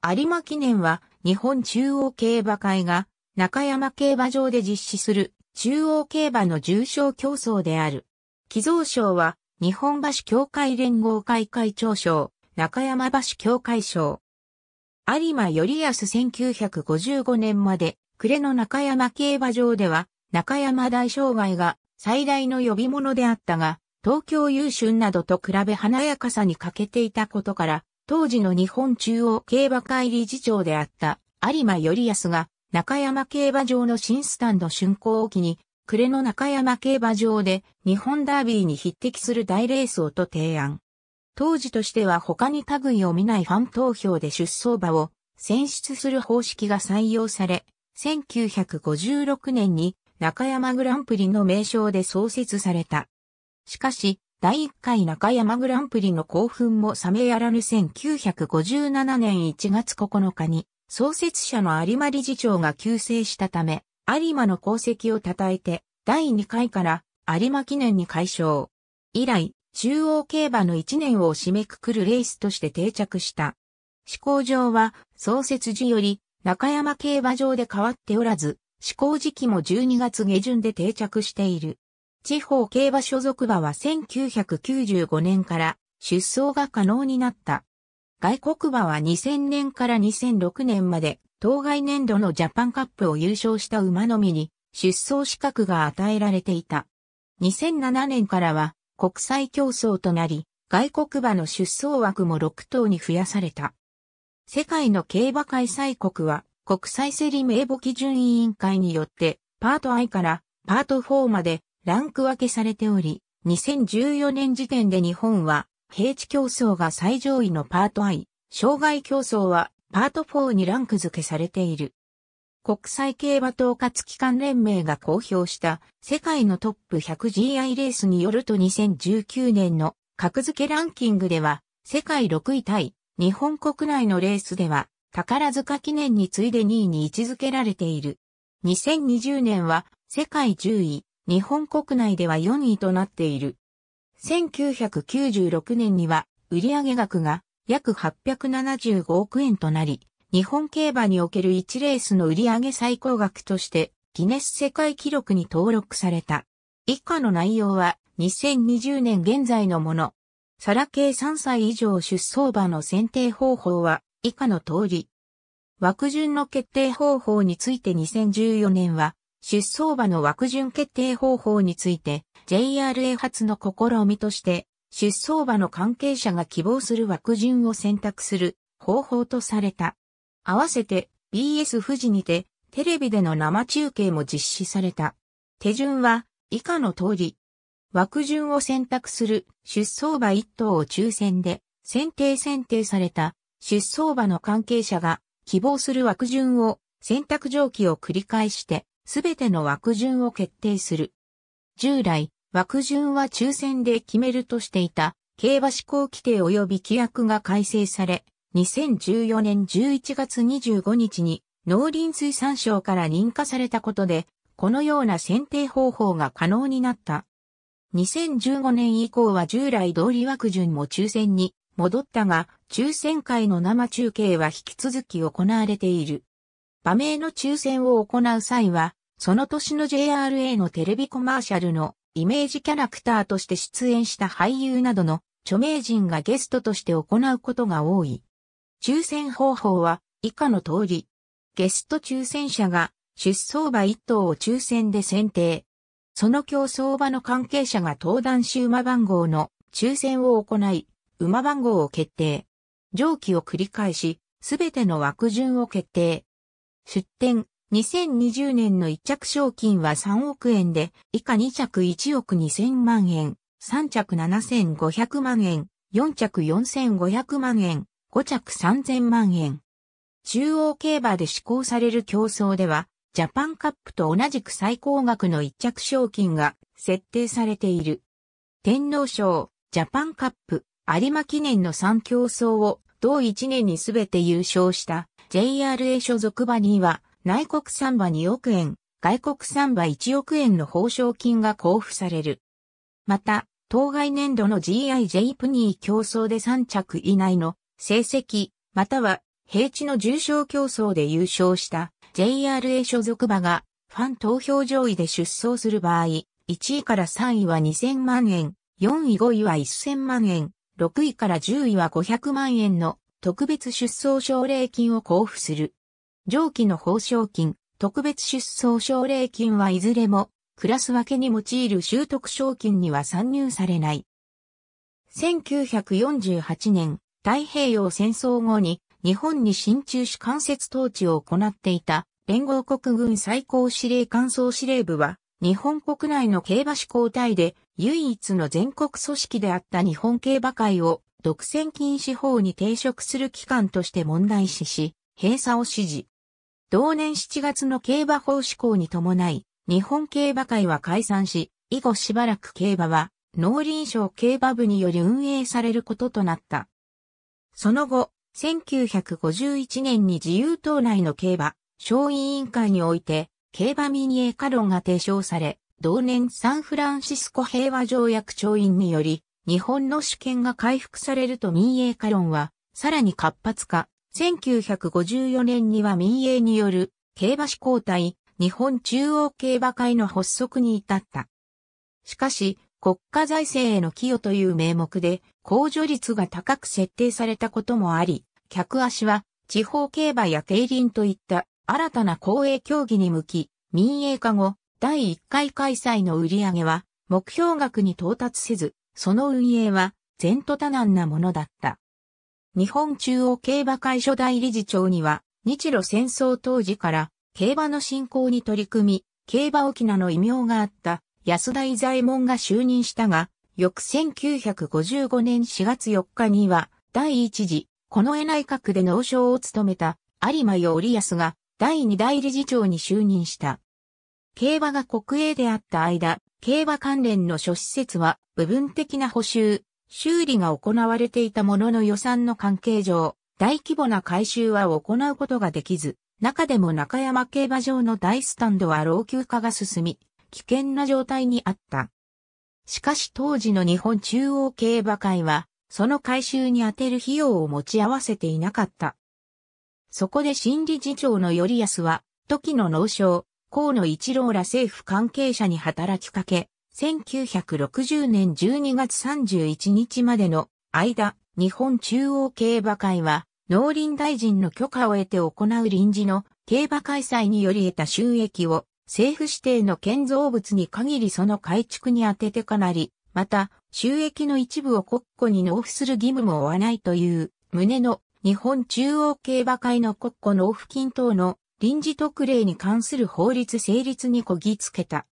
有馬記念は日本中央競馬会が中山競馬場で実施する中央競馬の重賞競争である。寄贈賞は日本橋協会連合会会長賞、中山橋協会賞。有馬より安1955年まで暮れの中山競馬場では中山大障害が最大の呼び物であったが、東京優春などと比べ華やかさに欠けていたことから、当時の日本中央競馬会理事長であった有馬頼康が中山競馬場の新スタンド竣工を機に暮れの中山競馬場で日本ダービーに匹敵する大レースをと提案。当時としては他に類を見ないファン投票で出走馬を選出する方式が採用され、1956年に中山グランプリの名称で創設された。しかし、第1回中山グランプリの興奮も冷めやらぬ1957年1月9日に、創設者の有馬理事長が救世したため、有馬の功績を称えて、第2回から有馬記念に改称。以来、中央競馬の1年を締めくくるレースとして定着した。試行場は創設時より中山競馬場で変わっておらず、試行時期も12月下旬で定着している。地方競馬所属馬は1995年から出走が可能になった。外国馬は2000年から2006年まで、当該年度のジャパンカップを優勝した馬のみに出走資格が与えられていた。2007年からは国際競争となり、外国馬の出走枠も6頭に増やされた。世界の競馬開催国は国際競り名簿基準委員会によってパート I からパート4までランク分けされており、2014年時点で日本は、平地競争が最上位のパート I、障害競争はパート4にランク付けされている。国際競馬統括機関連盟が公表した世界のトップ 100GI レースによると2019年の格付けランキングでは世界6位対日本国内のレースでは宝塚記念に次いで2位に位置付けられている。2020年は世界10位、日本国内では4位となっている。1996年には売上額が約875億円となり、日本競馬における1レースの売上最高額としてギネス世界記録に登録された。以下の内容は2020年現在のもの。サラ系3歳以上出走馬の選定方法は以下の通り。枠順の決定方法について2014年は出走馬の枠順決定方法について JRA 発の試みとして出走馬の関係者が希望する枠順を選択する方法とされた。合わせて BS 富士にてテレビでの生中継も実施された。手順は以下の通り。枠順を選択する出走馬1頭を抽選で選定選定された出走馬の関係者が希望する枠順を選択上記を繰り返してすべての枠順を決定する。従来、枠順は抽選で決めるとしていた、競馬施行規定及び規約が改正され、2014年11月25日に農林水産省から認可されたことで、このような選定方法が可能になった。2015年以降は従来通り枠順も抽選に戻ったが、抽選会の生中継は引き続き行われている。場名の抽選を行う際は、その年の JRA のテレビコマーシャルのイメージキャラクターとして出演した俳優などの著名人がゲストとして行うことが多い。抽選方法は以下の通り。ゲスト抽選者が出走馬1頭を抽選で選定。その競争馬の関係者が登壇し馬番号の抽選を行い、馬番号を決定。上記を繰り返し、すべての枠順を決定。出展、2020年の一着賞金は3億円で、以下2着1億2000万円、3着7500万円、4着4500万円、5着3000万円。中央競馬で施行される競争では、ジャパンカップと同じく最高額の一着賞金が設定されている。天皇賞、ジャパンカップ、有馬記念の3競争を同1年にすべて優勝した JRA 所属馬には内国産馬2億円、外国産馬1億円の報奨金が交付される。また、当該年度の GIJ プニー競争で3着以内の成績、または平地の重賞競争で優勝した JRA 所属馬がファン投票上位で出走する場合、1位から3位は2000万円、4位5位は1000万円、6位から10位は500万円の特別出走奨励金を交付する。上記の報奨金、特別出走奨励金はいずれも、クラス分けに用いる習得賞金には参入されない。1948年、太平洋戦争後に日本に新中し間接統治を行っていた連合国軍最高司令官総司令部は日本国内の競馬志向代で唯一の全国組織であった日本競馬会を独占禁止法に抵触する機関として問題視し、閉鎖を指示。同年7月の競馬法施行に伴い、日本競馬会は解散し、以後しばらく競馬は、農林省競馬部により運営されることとなった。その後、1951年に自由党内の競馬、小委員会において、競馬民営化論が提唱され、同年サンフランシスコ平和条約調印により、日本の主権が回復されると民営化論は、さらに活発化。1954年には民営による競馬士交代、日本中央競馬会の発足に至った。しかし、国家財政への寄与という名目で、控除率が高く設定されたこともあり、客足は地方競馬や競輪といった新たな公営競技に向き、民営化後、第1回開催の売り上げは目標額に到達せず、その運営は前途多難なものだった。日本中央競馬会初代理事長には、日露戦争当時から競馬の振興に取り組み、競馬沖縄の異名があった安田伊左衛門が就任したが、翌1955年4月4日には、第一次、近衛内閣で農省を務めた有馬よ織安が第二代理事長に就任した。競馬が国営であった間、競馬関連の諸施設は部分的な補修、修理が行われていたものの予算の関係上、大規模な改修は行うことができず、中でも中山競馬場の大スタンドは老朽化が進み、危険な状態にあった。しかし当時の日本中央競馬会は、その改修に充てる費用を持ち合わせていなかった。そこで新理事長の頼安は、時の農商、河野一郎ら政府関係者に働きかけ、1960年12月31日までの間、日本中央競馬会は、農林大臣の許可を得て行う臨時の競馬開催により得た収益を政府指定の建造物に限りその改築に当ててかなり、また収益の一部を国庫に納付する義務も負わないという旨の日本中央競馬会の国庫納付金等の臨時特例に関する法律成立にこぎつけた。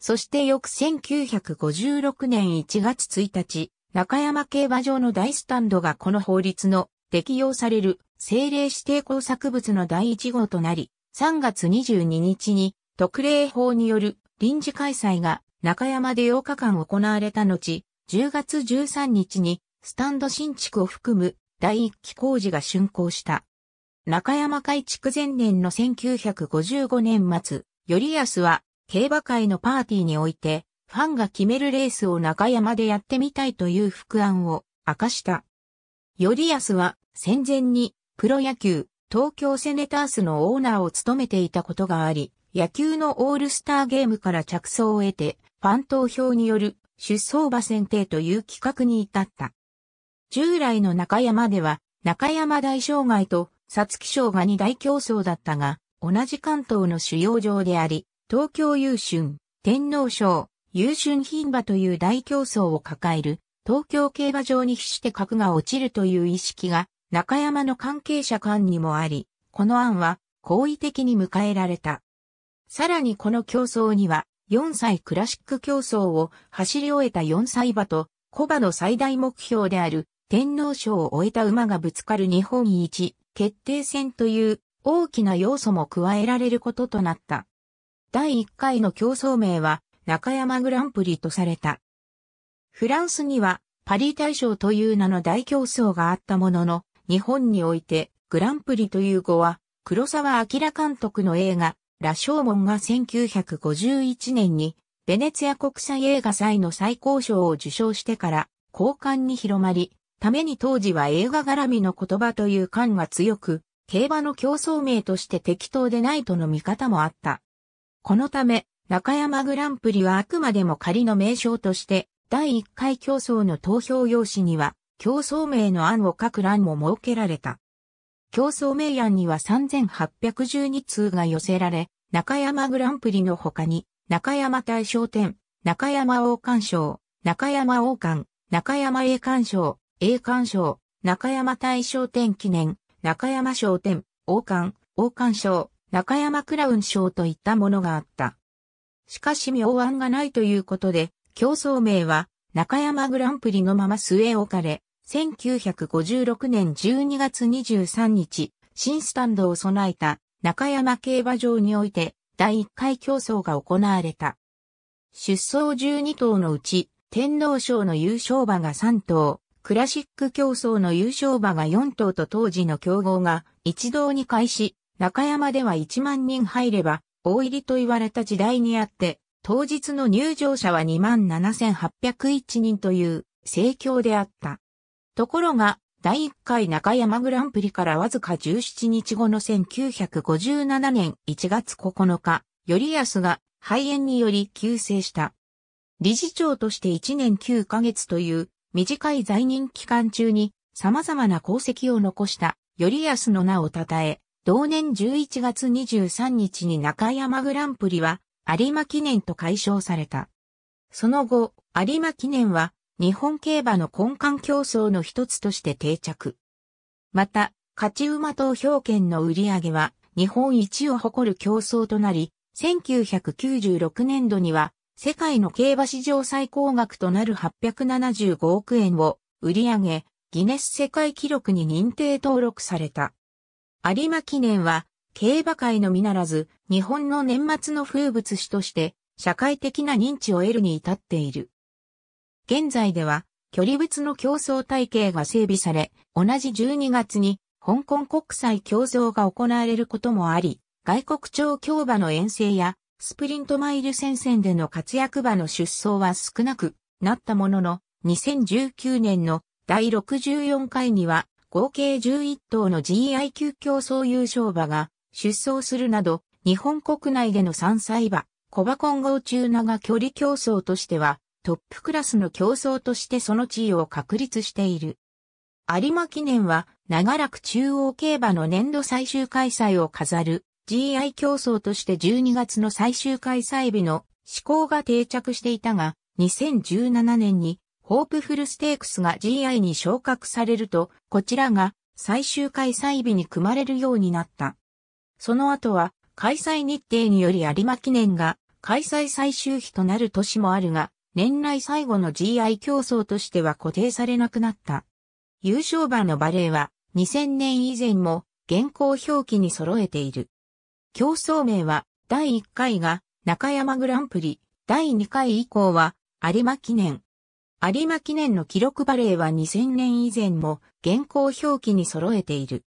そして翌1956年1月1日、中山競馬場の大スタンドがこの法律の適用される政令指定工作物の第1号となり、3月22日に特例法による臨時開催が中山で8日間行われた後、10月13日にスタンド新築を含む第1期工事が竣工した。中山改築前年の1955年末、より安は競馬会のパーティーにおいて、ファンが決めるレースを中山でやってみたいという副案を明かした。頼安は戦前にプロ野球、東京セネタースのオーナーを務めていたことがあり、野球のオールスターゲームから着想を得て、ファン投票による出走馬選定という企画に至った。従来の中山では、中山大障害と皐月障害に大競争だったが、同じ関東の主要場であり、東京優春、天皇賞、優春牝馬という大競争を抱える、東京競馬場に比して格が落ちるという意識が、中山の関係者間にもあり、この案は好意的に迎えられた。さらにこの競争には、4歳クラシック競争を走り終えた4歳馬と、小馬の最大目標である天皇賞を終えた馬がぶつかる日本一決定戦という大きな要素も加えられることとなった。第1回の競争名は中山グランプリとされた。フランスにはパリ大賞という名の大競争があったものの、日本においてグランプリという語は黒沢明監督の映画ラ・ショーモンが1951年にベネツィア国際映画祭の最高賞を受賞してから交換に広まり、ために当時は映画絡みの言葉という感が強く、競馬の競争名として適当でないとの見方もあった。このため、中山グランプリはあくまでも仮の名称として、第1回競争の投票用紙には、競争名の案を書く欄も設けられた。競争名案には3812通が寄せられ、中山グランプリの他に、中山大賞典、中山王冠賞、中山王冠、中山栄冠賞、栄冠賞、中山大賞典記念、中山商典、王冠、王冠賞、中山クラウン賞といったものがあった。しかし妙案がないということで、競争名は中山グランプリのまま末置かれ、1956年12月23日、新スタンドを備えた中山競馬場において第1回競争が行われた。出走12頭のうち、天皇賞の優勝馬が3頭、クラシック競争の優勝馬が4頭と当時の競合が一堂に会し、中山では1万人入れば、大入りと言われた時代にあって、当日の入場者は27,801人という盛況であった。ところが、第1回中山グランプリからわずか17日後の1957年1月9日、頼安が肺炎により急逝した。理事長として1年9ヶ月という短い在任期間中に様々な功績を残した頼安の名を称え、同年11月23日に中山グランプリは有馬記念と解消された。その後、有馬記念は日本競馬の根幹競争の一つとして定着。また、勝ち馬投票権の売り上げは日本一を誇る競争となり、1996年度には世界の競馬史上最高額となる875億円を売り上げ、ギネス世界記録に認定登録された。有馬記念は、競馬界のみならず、日本の年末の風物詩として、社会的な認知を得るに至っている。現在では、距離別の競争体系が整備され、同じ12月に、香港国際競争が行われることもあり、外国庁競馬の遠征や、スプリントマイル戦線での活躍馬の出走は少なくなったものの、2019年の第64回には合計11頭の g i 級競争優勝馬が出走するなど、日本国内での3歳馬、小馬混合中長距離競争としては、トップクラスの競争としてその地位を確立している。有馬記念は、長らく中央競馬の年度最終開催を飾る GI 競争として12月の最終開催日の施行が定着していたが、2017年にホープフルステークスが GI に昇格されると、こちらが最終開催日に組まれるようになった。その後は、開催日程により有馬記念が開催最終日となる年もあるが、年内最後の GI 競争としては固定されなくなった。優勝馬のバレーは2000年以前も現行表記に揃えている。競争名は第1回が中山グランプリ、第2回以降は有馬記念、有馬記念の記録バレーは2000年以前も現行表記に揃えている。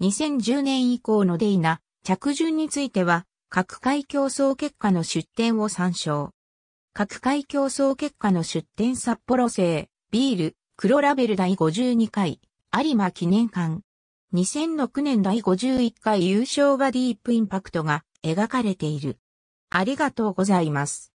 2010年以降のデイナ、着順については、各回競争結果の出展を参照。各回競争結果の出展札幌製、ビール、黒ラベル第52回、有馬記念館。2006年第51回優勝がディープインパクトが描かれている。ありがとうございます。